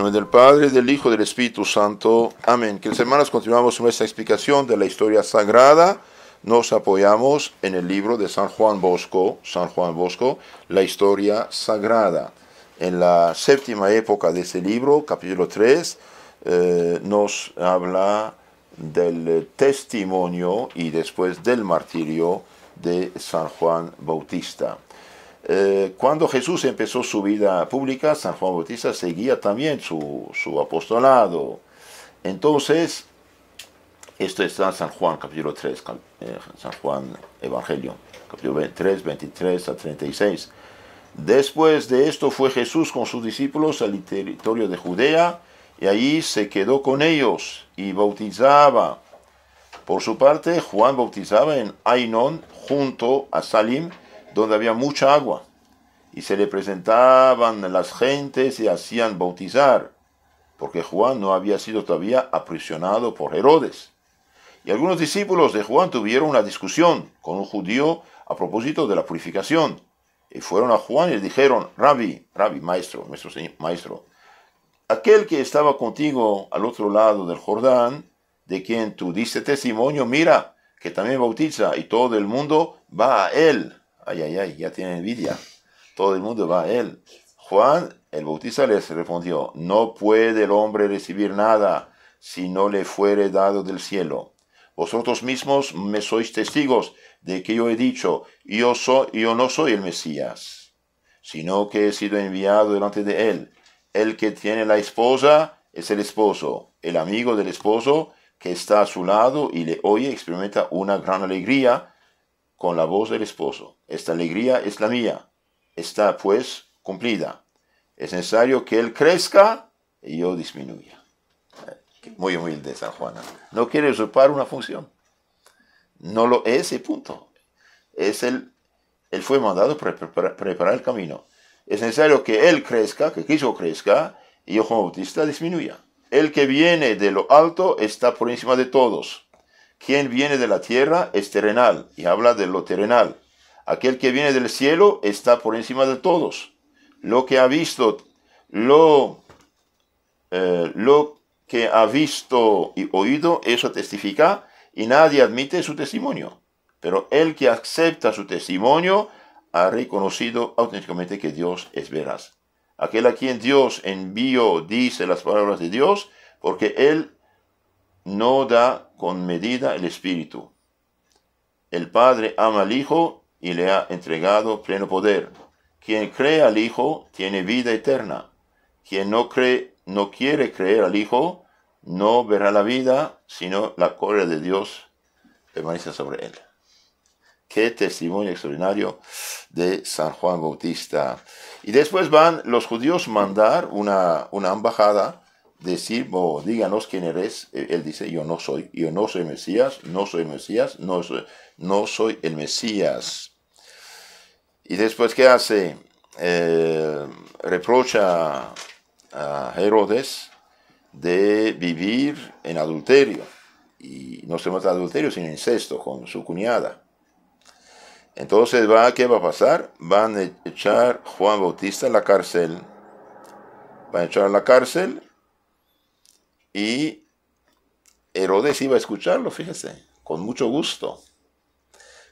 nombre del Padre, del Hijo, y del Espíritu Santo. Amén. Que semanas continuamos con esta explicación de la historia sagrada. Nos apoyamos en el libro de San Juan Bosco, San Juan Bosco, la historia sagrada. En la séptima época de este libro, capítulo 3, eh, nos habla del testimonio y después del martirio de San Juan Bautista. Eh, cuando Jesús empezó su vida pública, San Juan Bautista seguía también su, apostolado. Entonces, esto está en San Juan, capítulo 3, eh, San Juan Evangelio, capítulo 3, 23 a 36. Después de esto fue Jesús con sus discípulos al territorio de Judea y allí se quedó con ellos y bautizaba. Por su parte, Juan bautizaba en Ainón junto a Salim, donde había mucha agua, y se le presentaban las gentes y hacían bautizar, porque Juan no había sido todavía aprisionado por Herodes. Y algunos discípulos de Juan tuvieron una discusión con un judío a propósito de la purificación. Y fueron a Juan y le dijeron, Rabbi, Rabbi, maestro, nuestro maestro, aquel que estaba contigo al otro lado del Jordán, de quien tú diste testimonio, mira, que también bautiza y todo el mundo va a él. Ay, ay, ay, ya tiene envidia. Todo el mundo va a él. Juan el Bautista les respondió, no puede el hombre recibir nada si no le fuere dado del cielo. Vosotros mismos me sois testigos de que yo he dicho, yo, soy, yo no soy el Mesías, sino que he sido enviado delante de él. El que tiene la esposa es el esposo, el amigo del esposo que está a su lado y le oye experimenta una gran alegría con la voz del esposo, esta alegría es la mía, está pues cumplida. Es necesario que él crezca y yo disminuya. Muy humilde San Juan, No quiere usurpar una función. No lo es y punto. Es el, él fue mandado para preparar el camino. Es necesario que él crezca, que Cristo crezca y yo como bautista disminuya. El que viene de lo alto está por encima de todos quien viene de la tierra es terrenal y habla de lo terrenal. Aquel que viene del cielo está por encima de todos. Lo que ha visto, lo, eh, lo que ha visto y oído, eso testifica y nadie admite su testimonio. Pero el que acepta su testimonio ha reconocido auténticamente que Dios es veraz. Aquel a quien Dios envió dice las palabras de Dios porque él no da con medida el Espíritu. El Padre ama al Hijo y le ha entregado pleno poder. Quien cree al Hijo tiene vida eterna. Quien no cree, no quiere creer al Hijo, no verá la vida, sino la gloria de Dios permanece sobre él. Qué testimonio extraordinario de San Juan Bautista. Y después van los judíos mandar una, una embajada decir, díganos quién eres, eh, él dice, yo no soy, yo no soy Mesías, no soy Mesías, no soy, no soy el Mesías. Y después, ¿qué hace? Eh, reprocha a Herodes de vivir en adulterio. Y no se mata adulterio, sino incesto con su cuñada. Entonces, va, ¿qué va a pasar? Van a echar Juan Bautista en la cárcel. Van a echar a la cárcel y Herodes iba a escucharlo, fíjese, con mucho gusto.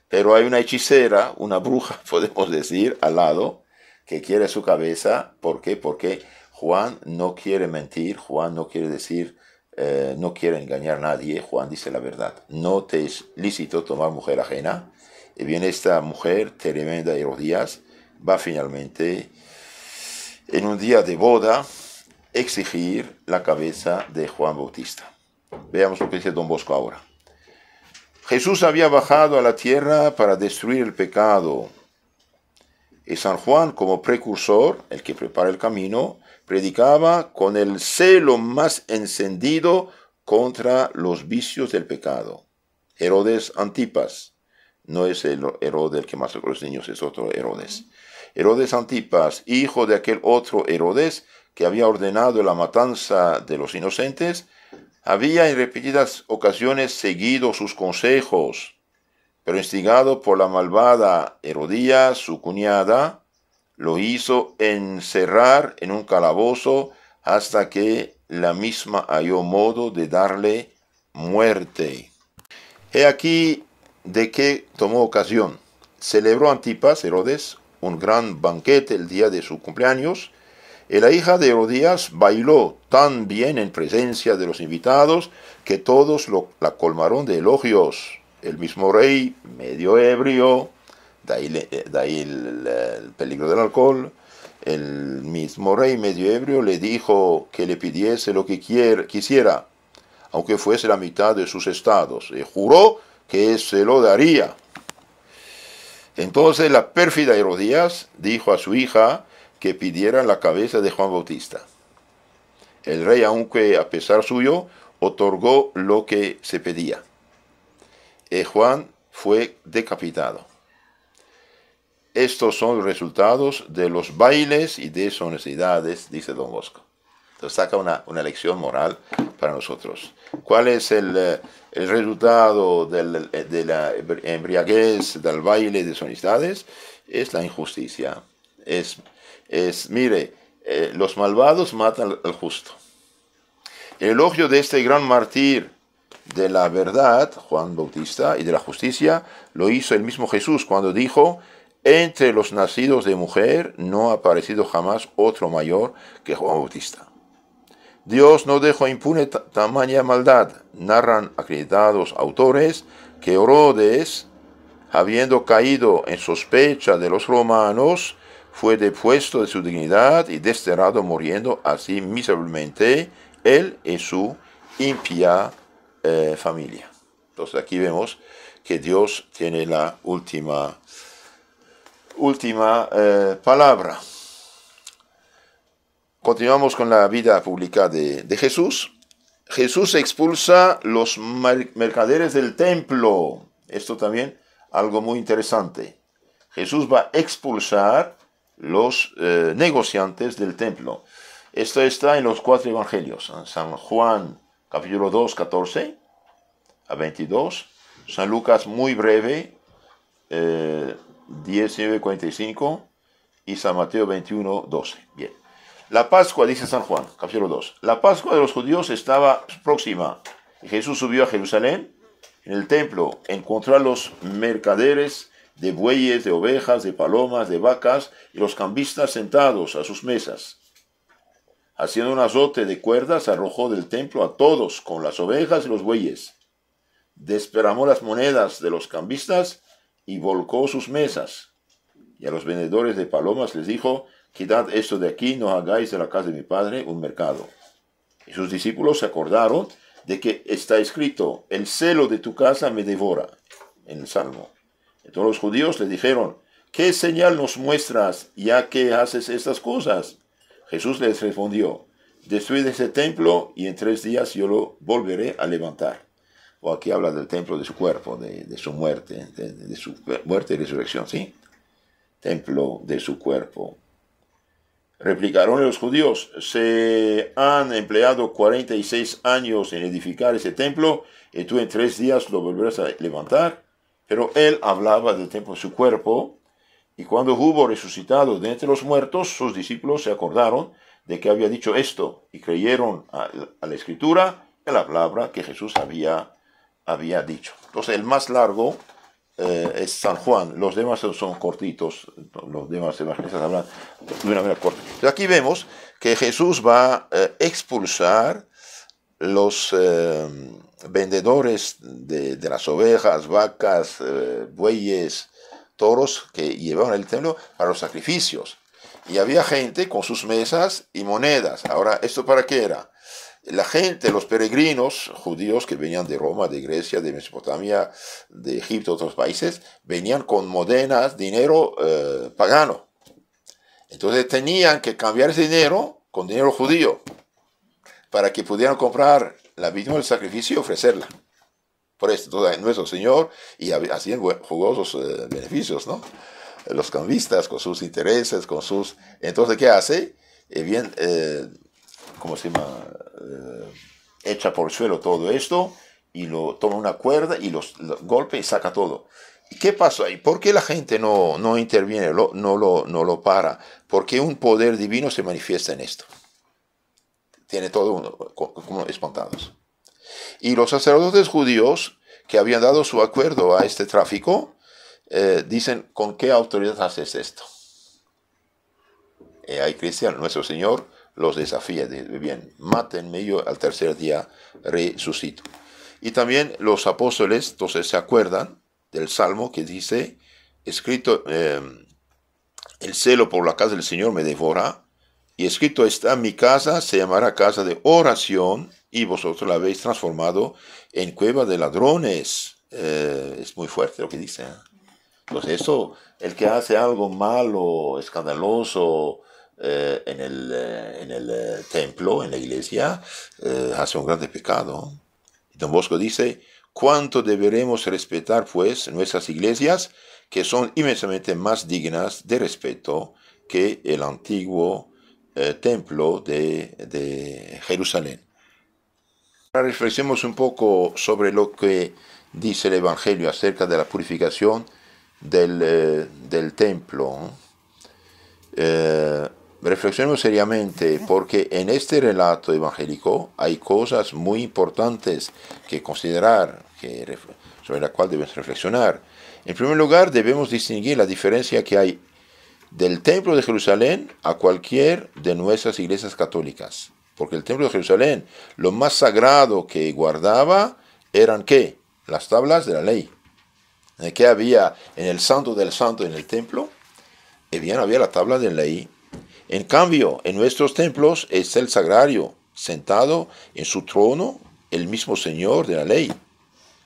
Pero hay una hechicera, una bruja, podemos decir, al lado, que quiere su cabeza. ¿Por qué? Porque Juan no quiere mentir, Juan no quiere decir, eh, no quiere engañar a nadie. Juan dice la verdad. No te es lícito tomar mujer ajena. Y viene esta mujer tremenda Herodías va finalmente en un día de boda exigir la cabeza de Juan Bautista. Veamos lo que dice don Bosco ahora. Jesús había bajado a la tierra para destruir el pecado. Y San Juan, como precursor, el que prepara el camino, predicaba con el celo más encendido contra los vicios del pecado. Herodes Antipas, no es el Herodes el que más a los niños, es otro Herodes. Herodes Antipas, hijo de aquel otro Herodes, que había ordenado la matanza de los inocentes, había en repetidas ocasiones seguido sus consejos, pero instigado por la malvada Herodía, su cuñada, lo hizo encerrar en un calabozo hasta que la misma halló modo de darle muerte. He aquí de qué tomó ocasión. Celebró Antipas, Herodes, un gran banquete el día de su cumpleaños, y la hija de Herodías bailó tan bien en presencia de los invitados que todos la colmaron de elogios. El mismo rey, medio ebrio, de ahí, eh, el, peligro del alcohol, el mismo rey medio ebrio le dijo que le pidiese lo que quisiera, aunque fuese la mitad de sus estados, y juró que se lo daría. Entonces la pérfida Herodías dijo a su hija que pidieran la cabeza de Juan Bautista. El rey, aunque a pesar suyo, otorgó lo que se pedía. Y e Juan fue decapitado. Estos son los resultados de los bailes y de deshonestidades, dice don Bosco. Entonces saca una, una lección moral para nosotros. ¿Cuál es el, eh, resultado eh, de la embriaguez, del baile y deshonestidades? Es la injusticia, es mire, eh, los malvados matan al justo. El elogio de este gran mártir de la verdad, Juan Bautista, y de la justicia, lo hizo el mismo Jesús cuando dijo, entre los nacidos de mujer no ha aparecido jamás otro mayor que Juan Bautista. Dios no dejó impune tamaña maldad, narran acreditados autores que Herodes, habiendo caído en sospecha de los romanos, fue depuesto de su dignidad y desterrado muriendo así miserablemente él y su impía eh, familia. Entonces aquí vemos que Dios tiene la última, última eh, palabra. Continuamos con la vida pública de, de Jesús. Jesús expulsa los mercaderes del templo. Esto también algo muy interesante. Jesús va a expulsar los eh, negociantes del templo. Esto está en los cuatro evangelios, San Juan capítulo 2, 14 a 22, San Lucas muy breve, eh, 19, 45 y San Mateo 21, 12. Bien. La Pascua, dice San Juan, capítulo 2. La Pascua de los judíos estaba próxima. Jesús subió a Jerusalén. En el templo encontró a los mercaderes de bueyes, de ovejas, de palomas, de vacas, y los cambistas sentados a sus mesas. Haciendo un azote de cuerdas, arrojó del templo a todos, con las ovejas y los bueyes. Desperamó las monedas de los cambistas y volcó sus mesas. Y a los vendedores de palomas les dijo, quitad esto de aquí, no hagáis de la casa de mi padre un mercado. Y sus discípulos se acordaron de que está escrito, el celo de tu casa me devora, en el Salmo. Entonces los judíos le dijeron, ¿qué señal nos muestras ya que haces estas cosas? Jesús les respondió, destruid ese templo y en tres días yo lo volveré a levantar. O aquí habla del templo de su cuerpo, de, su muerte, de, de, su muerte y resurrección, ¿sí? Templo de su cuerpo. Replicaron los judíos, se han empleado 46 años en edificar ese templo y tú en tres días lo volverás a levantar. Pero él hablaba del tiempo de su cuerpo, y cuando hubo resucitado de entre los muertos, sus discípulos se acordaron de que había dicho esto, y creyeron a, la escritura y a la palabra que Jesús había, había dicho. Entonces el más largo eh, es San Juan, los demás son cortitos, los demás evangelistas hablan de una manera corta. aquí vemos que Jesús va a eh, expulsar los... Eh, vendedores de, las ovejas, vacas, eh, bueyes, toros que llevaban el templo para los sacrificios. Y había gente con sus mesas y monedas. Ahora, ¿esto para qué era? La gente, los peregrinos judíos que venían de Roma, de Grecia, de Mesopotamia, de Egipto, otros países, venían con monedas, dinero eh, pagano. Entonces tenían que cambiar ese dinero con dinero judío para que pudieran comprar la misma del sacrificio y ofrecerla. Por esto, todo nuestro Señor, y hacían jugosos eh, beneficios, ¿no? Los cambistas con sus intereses, con sus... Entonces, ¿qué hace? Eh, bien, eh, ¿cómo se llama? echa por el suelo todo esto y lo toma una cuerda y los, golpe y saca todo. qué pasó ahí? ¿Por qué la gente no, no interviene, no, no, lo, no lo para? ¿Por qué un poder divino se manifiesta en esto? tiene todo uno, como espantados. Y los sacerdotes judíos que habían dado su acuerdo a este tráfico, eh, dicen, ¿con qué autoridad haces esto? Eh, y ahí Cristian, nuestro Señor, los desafía, bien, mátenme yo al tercer día resucito. Y también los apóstoles, entonces, se acuerdan del Salmo que dice, escrito, eh, el celo por la casa del Señor me devora, y escrito está, mi casa se llamará casa de oración y vosotros la habéis transformado en cueva de ladrones. Eh, es muy fuerte lo que dice. Entonces ¿eh? pues eso, el que hace algo malo, escandaloso eh, en el, templo, en la iglesia, hace un grande pecado. Don Bosco dice, ¿cuánto deberemos respetar pues nuestras iglesias que son inmensamente más dignas de respeto que el antiguo eh, templo de, Jerusalén. Ahora reflexionemos un poco sobre lo que dice el Evangelio acerca de la purificación del, eh, templo. Eh, reflexionemos seriamente porque en este relato evangélico hay cosas muy importantes que considerar, sobre las cuales debemos reflexionar. En primer lugar, debemos distinguir la diferencia que hay del Templo de Jerusalén a cualquier de nuestras iglesias católicas. Porque el Templo de Jerusalén, lo más sagrado que guardaba eran qué? Las tablas de la ley. ¿Qué había en el santo del santo en el templo? Eh bien, había la tabla de la ley. En cambio, en nuestros templos es el sagrario, sentado en su trono, el mismo Señor de la ley.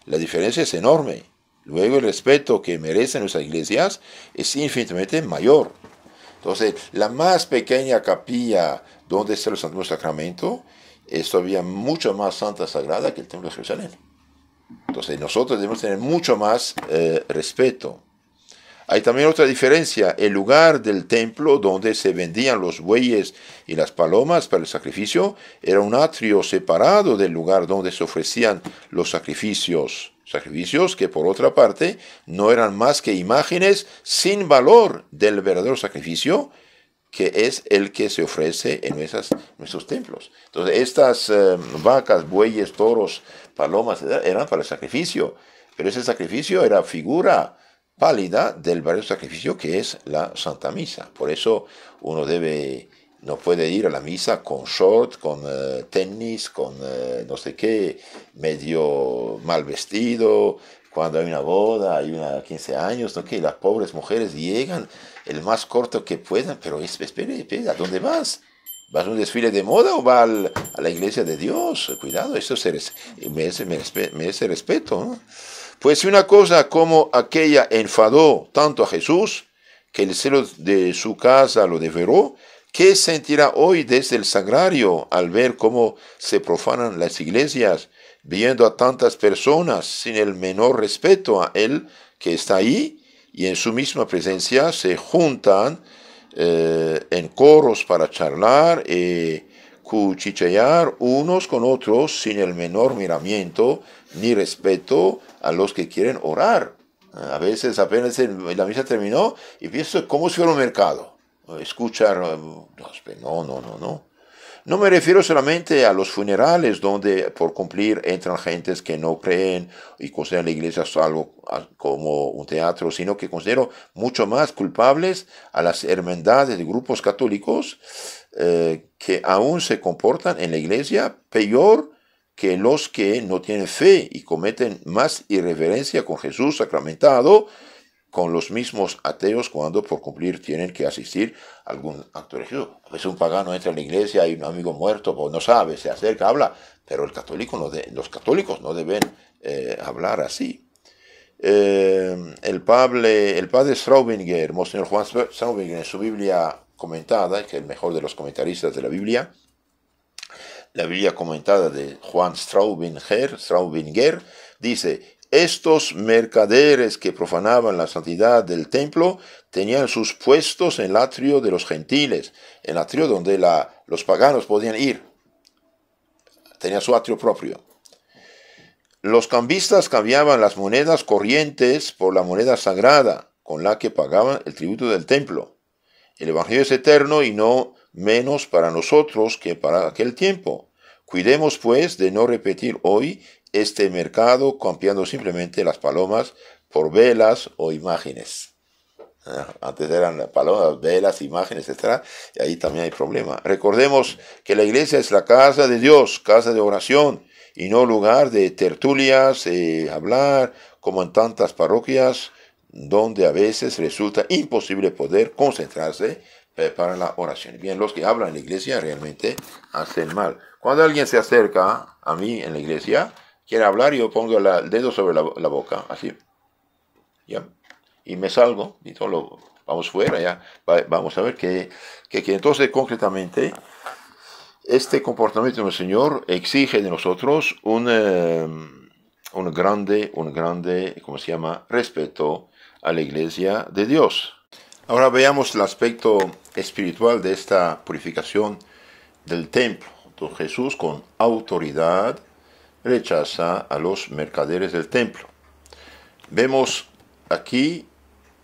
La diferencia es enorme. Luego el respeto que merecen nuestras iglesias es infinitamente mayor. Entonces, la más pequeña capilla donde está el Santo Sacramento es todavía mucho más santa sagrada que el Templo de Jerusalén. Entonces, nosotros debemos tener mucho más eh, respeto. Hay también otra diferencia, el lugar del templo donde se vendían los bueyes y las palomas para el sacrificio era un atrio separado del lugar donde se ofrecían los sacrificios Sacrificios que por otra parte no eran más que imágenes sin valor del verdadero sacrificio que es el que se ofrece en esas, nuestros templos. Entonces estas eh, vacas, bueyes, toros, palomas eran para el sacrificio, pero ese sacrificio era figura pálida del verdadero sacrificio que es la Santa Misa. Por eso uno debe no puede ir a la misa con short, con eh, tenis, con eh, no sé qué, medio mal vestido, cuando hay una boda, hay una 15 años, ¿no? Que las pobres mujeres llegan el más corto que puedan, pero espere, espere, ¿a dónde vas? ¿Vas a un desfile de moda o vas a la iglesia de Dios? Cuidado, eso se merece, respeto. Pues una cosa como aquella enfadó tanto a Jesús, que el celo de su casa lo devoró, ¿Qué sentirá hoy desde el sagrario al ver cómo se profanan las iglesias, viendo a tantas personas sin el menor respeto a Él que está ahí y en su misma presencia se juntan eh, en coros para charlar y eh, cuchichear unos con otros sin el menor miramiento ni respeto a los que quieren orar? A veces apenas la misa terminó y pienso como si fuera un mercado escuchar, no, no, no, no. No me refiero solamente a los funerales donde por cumplir entran gentes que no creen y consideran la iglesia algo como un teatro, sino que considero mucho más culpables a las hermandades de grupos católicos eh, que aún se comportan en la iglesia peor que los que no tienen fe y cometen más irreverencia con Jesús sacramentado con los mismos ateos cuando por cumplir tienen que asistir a algún acto religioso. A un pagano entra en la iglesia, hay un amigo muerto, pues no sabe, se acerca, habla, pero el católico no de, los católicos no deben eh, hablar así. Eh, el, padre, el padre Straubinger, Juan Straubinger, en su Biblia comentada, que es el mejor de los comentaristas de la Biblia, la Biblia comentada de Juan Straubinger, Straubinger dice, estos mercaderes que profanaban la santidad del templo tenían sus puestos en el atrio de los gentiles, el atrio donde los paganos podían ir. Tenía su atrio propio. Los cambistas cambiaban las monedas corrientes por la moneda sagrada con la que pagaban el tributo del templo. El Evangelio es eterno y no menos para nosotros que para aquel tiempo. Cuidemos pues de no repetir hoy este mercado cambiando simplemente las palomas por velas o imágenes. Ah, antes eran palomas, velas, imágenes, etc. Y ahí también hay problema. Recordemos que la iglesia es la casa de Dios, casa de oración, y no lugar de tertulias, eh, hablar, como en tantas parroquias, donde a veces resulta imposible poder concentrarse eh, para la oración. Bien, los que hablan en la iglesia realmente hacen mal. Cuando alguien se acerca a mí en la iglesia, quiere hablar, yo pongo el dedo sobre la, boca, así. Y me salgo, y todo vamos fuera, ya. vamos a ver que, entonces concretamente este comportamiento del Señor exige de nosotros un, eh, un grande, un grande, ¿cómo se llama?, respeto a la iglesia de Dios. Ahora veamos el aspecto espiritual de esta purificación del templo. de Jesús con autoridad rechaza a los mercaderes del templo. Vemos aquí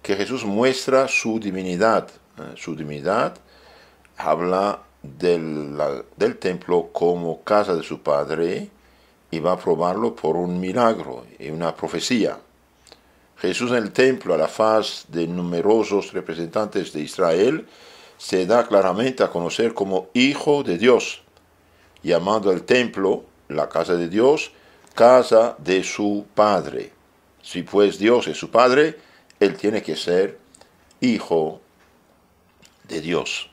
que Jesús muestra su divinidad. Eh, su divinidad habla del, del templo como casa de su padre y va a probarlo por un milagro y una profecía. Jesús en el templo, a la faz de numerosos representantes de Israel, se da claramente a conocer como Hijo de Dios, llamando al templo la casa de Dios, casa de su Padre. Si pues Dios es su Padre, Él tiene que ser hijo de Dios.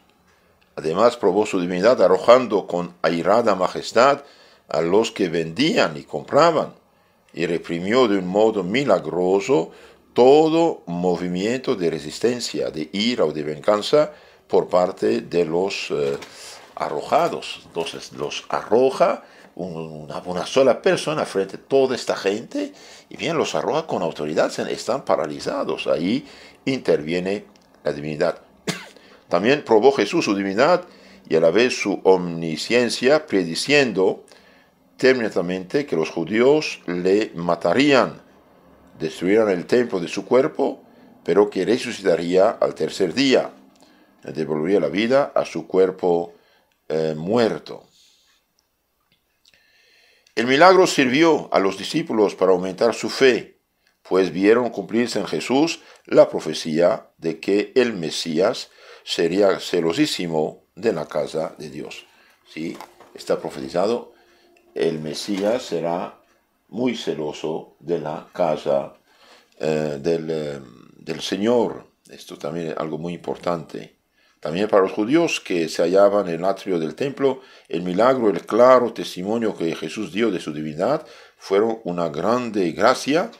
Además probó su divinidad arrojando con airada majestad a los que vendían y compraban, y reprimió de un modo milagroso todo movimiento de resistencia, de ira o de venganza por parte de los eh, arrojados. Entonces los arroja una, sola persona frente a toda esta gente y bien los arroja con autoridad, están paralizados. Ahí interviene la divinidad. También probó Jesús su divinidad y a la vez su omnisciencia, prediciendo terminantemente que los judíos le matarían, destruirían el templo de su cuerpo, pero que resucitaría al tercer día, devolvería la vida a su cuerpo eh, muerto. El milagro sirvió a los discípulos para aumentar su fe, pues vieron cumplirse en Jesús la profecía de que el Mesías sería celosísimo de la casa de Dios. ¿Sí? Está profetizado, el Mesías será muy celoso de la casa eh, del, eh, del Señor. Esto también es algo muy importante. También para los judíos que se hallaban en el atrio del templo, el milagro, el claro testimonio que Jesús dio de su divinidad fueron una grande gracia.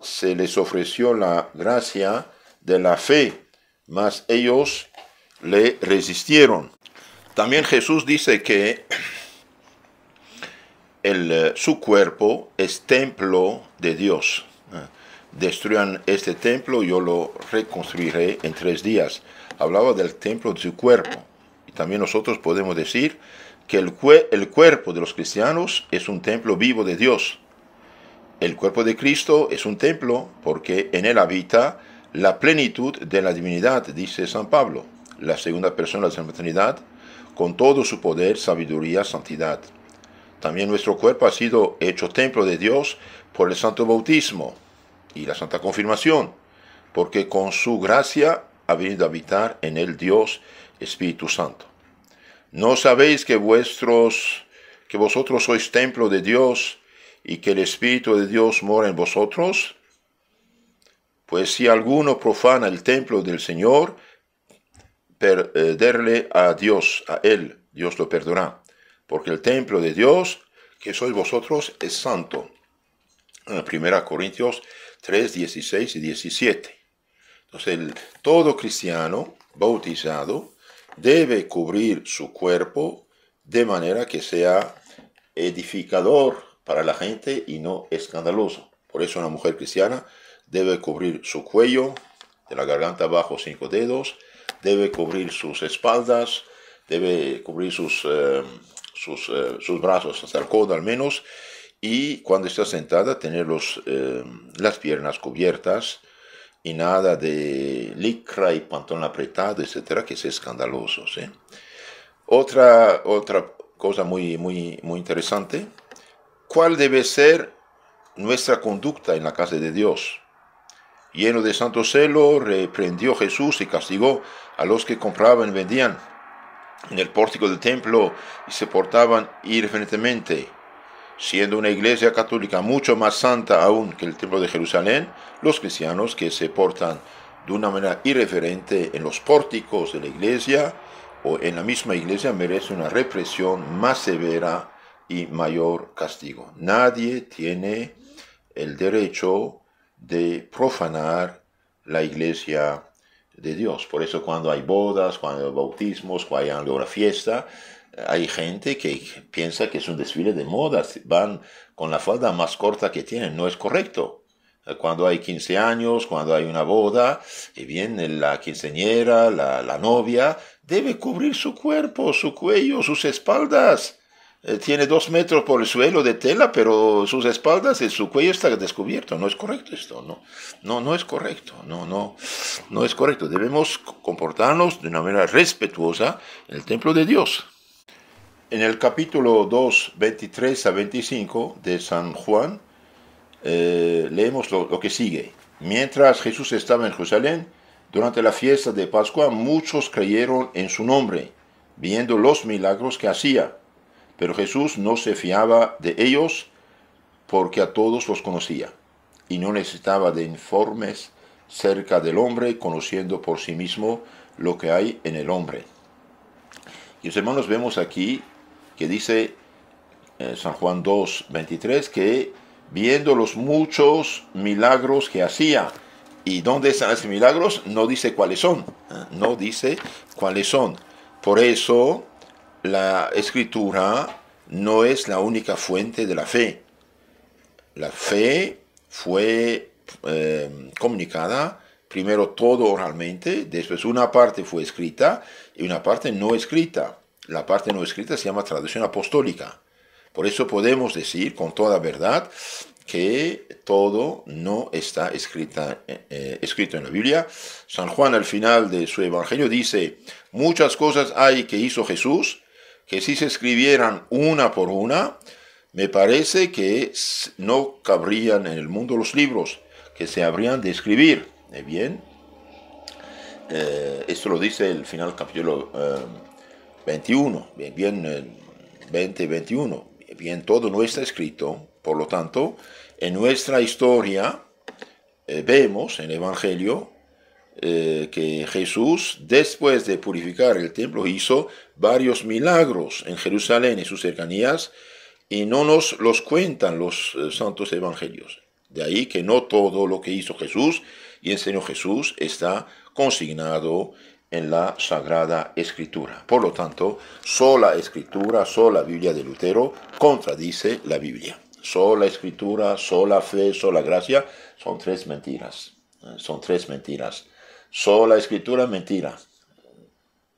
Se les ofreció la gracia de la fe, mas ellos le resistieron. También Jesús dice que el, eh, su cuerpo es templo de Dios. Eh, destruyan este templo, yo lo reconstruiré en tres días hablaba del templo de su cuerpo. Y también nosotros podemos decir que el, el cuerpo de los cristianos es un templo vivo de Dios. El cuerpo de Cristo es un templo porque en él habita la plenitud de la divinidad, dice San Pablo, la segunda persona de la Trinidad, con todo su poder, sabiduría, santidad. También nuestro cuerpo ha sido hecho templo de Dios por el santo bautismo y la santa confirmación, porque con su gracia ha venido habitar en el Dios Espíritu Santo. ¿No sabéis que vuestros que vosotros sois templo de Dios y que el Espíritu de Dios mora en vosotros? Pues si alguno profana el templo del Señor, perderle eh, a Dios, a Él, Dios lo perdonará. Porque el templo de Dios, que sois vosotros, es santo. 1 Corintios 3, 16 y 17. Entonces, el, todo cristiano bautizado debe cubrir su cuerpo de manera que sea edificador para la gente y no escandaloso. Por eso una mujer cristiana debe cubrir su cuello, de la garganta abajo cinco dedos, debe cubrir sus espaldas, debe cubrir sus, eh, eh, sus, brazos hasta el codo al menos, y cuando está sentada tener los, eh, las piernas cubiertas, y nada de licra y pantalón apretado, etcétera, que es escandaloso. Otra, otra cosa muy, muy, muy interesante, ¿cuál debe ser nuestra conducta en la casa de Dios? Lleno de santo celo, reprendió Jesús y castigó a los que compraban y vendían en el pórtico del templo y se portaban irreferentemente siendo una iglesia católica mucho más santa aún que el templo de Jerusalén, los cristianos que se portan de una manera irreverente en los pórticos de la iglesia o en la misma iglesia merecen una represión más severa y mayor castigo. Nadie tiene el derecho de profanar la iglesia de Dios. Por eso cuando hay bodas, cuando hay bautismos, cuando hay alguna fiesta, hay gente que piensa que es un desfile de modas, van con la falda más corta que tienen, no es correcto. Cuando hay 15 años, cuando hay una boda, y viene la quinceñera, la, novia, debe cubrir su cuerpo, su cuello, sus espaldas. Eh, tiene dos metros por el suelo de tela, pero sus espaldas y su cuello está descubierto. No es correcto esto, no, no, no es correcto, no, no, no es correcto. Debemos comportarnos de una manera respetuosa en el templo de Dios. En el capítulo 2, 23 a 25 de San Juan, eh, leemos lo, que sigue. Mientras Jesús estaba en Jerusalén, durante la fiesta de Pascua, muchos creyeron en su nombre, viendo los milagros que hacía. Pero Jesús no se fiaba de ellos porque a todos los conocía y no necesitaba de informes cerca del hombre, conociendo por sí mismo lo que hay en el hombre. Y hermanos, vemos aquí dice eh, San Juan 2, 23, que viendo los muchos milagros que hacía, ¿y dónde están esos milagros? No dice cuáles son, ¿eh? no dice cuáles son. Por eso la escritura no es la única fuente de la fe. La fe fue eh, comunicada primero todo oralmente, después una parte fue escrita y una parte no escrita. La parte no escrita se llama traducción apostólica. Por eso podemos decir con toda verdad que todo no está escrita, eh, eh, escrito en la Biblia. San Juan al final de su Evangelio dice, muchas cosas hay que hizo Jesús, que si se escribieran una por una, me parece que no cabrían en el mundo los libros que se habrían de escribir. Eh, bien, esto lo dice el final capítulo 21, bien, bien 20, eh, 21. Bien, todo no está escrito. Por lo tanto, en nuestra historia eh, vemos en el Evangelio eh, que Jesús, después de purificar el templo, hizo varios milagros en Jerusalén y sus cercanías, y no nos los cuentan los santos evangelios. De ahí que no todo lo que hizo Jesús y enseñó Jesús está consignado en la Sagrada Escritura. Por lo tanto, sola Escritura, sola Biblia de Lutero contradice la Biblia. Sola Escritura, sola fe, sola gracia son tres mentiras. Eh, son tres mentiras. Sola Escritura, mentira.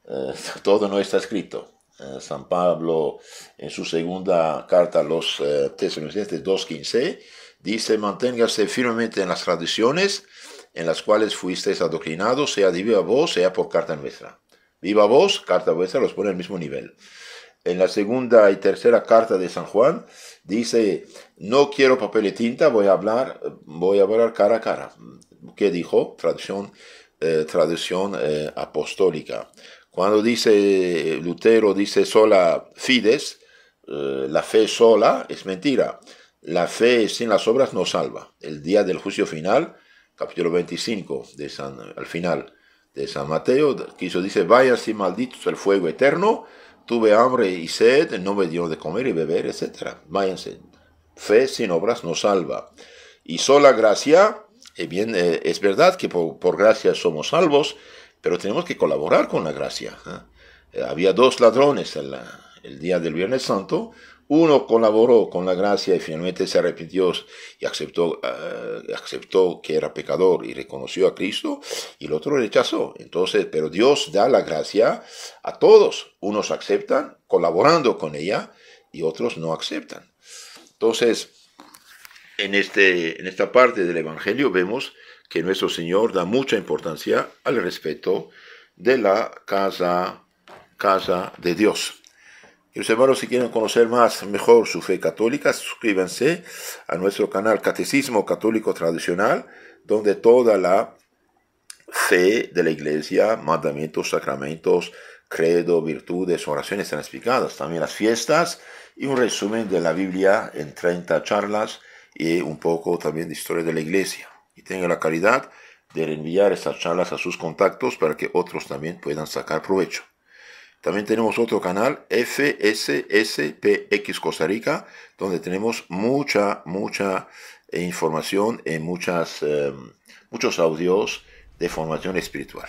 Eh, todo no está escrito. Eh, San Pablo en su segunda carta a los eh, 2.15 dice, manténgase firmemente en las tradiciones en las cuales fuisteis adoctrinados, sea de viva voz, sea por carta nuestra. Viva voz, carta vuestra los pone al mismo nivel. En la segunda y tercera carta de San Juan dice, no quiero papel y tinta, voy a hablar, voy a hablar cara a cara. ¿Qué dijo? Tradición eh, eh, apostólica. Cuando dice eh, Lutero, dice sola fides, la fe sola es mentira. La fe sin las obras no salva. El día del juicio final, capítulo 25 de al final de San Mateo, que dice, vaya si malditos el fuego eterno, tuve hambre y sed, no me dio de comer y beber, etc. Váyanse. Fe sin obras no salva. Y sola gracia, eh, bien, eh, es verdad que por, gracia somos salvos, pero tenemos que colaborar con la gracia. ¿eh? había dos ladrones el día del Viernes Santo, uno colaboró con la gracia y finalmente se arrepintió y aceptó, eh, aceptó que era pecador y reconoció a Cristo, y el otro rechazó. Entonces, pero Dios da la gracia a todos. Unos aceptan colaborando con ella y otros no aceptan. Entonces, en, este, en esta parte del Evangelio vemos que nuestro Señor da mucha importancia al respeto de la casa, casa de Dios. Y los hermanos, si quieren conocer más, mejor su fe católica, suscríbanse a nuestro canal Catecismo Católico Tradicional, donde toda la fe de la Iglesia, mandamientos, sacramentos, credo, virtudes, oraciones están explicadas. También las fiestas y un resumen de la Biblia en 30 charlas y un poco también de historia de la Iglesia. Y tengan la caridad de enviar estas charlas a sus contactos para que otros también puedan sacar provecho. También tenemos otro canal, FSSPX Costa Rica, donde tenemos mucha, mucha eh, información en eh, muchas, eh, muchos audios de formación espiritual.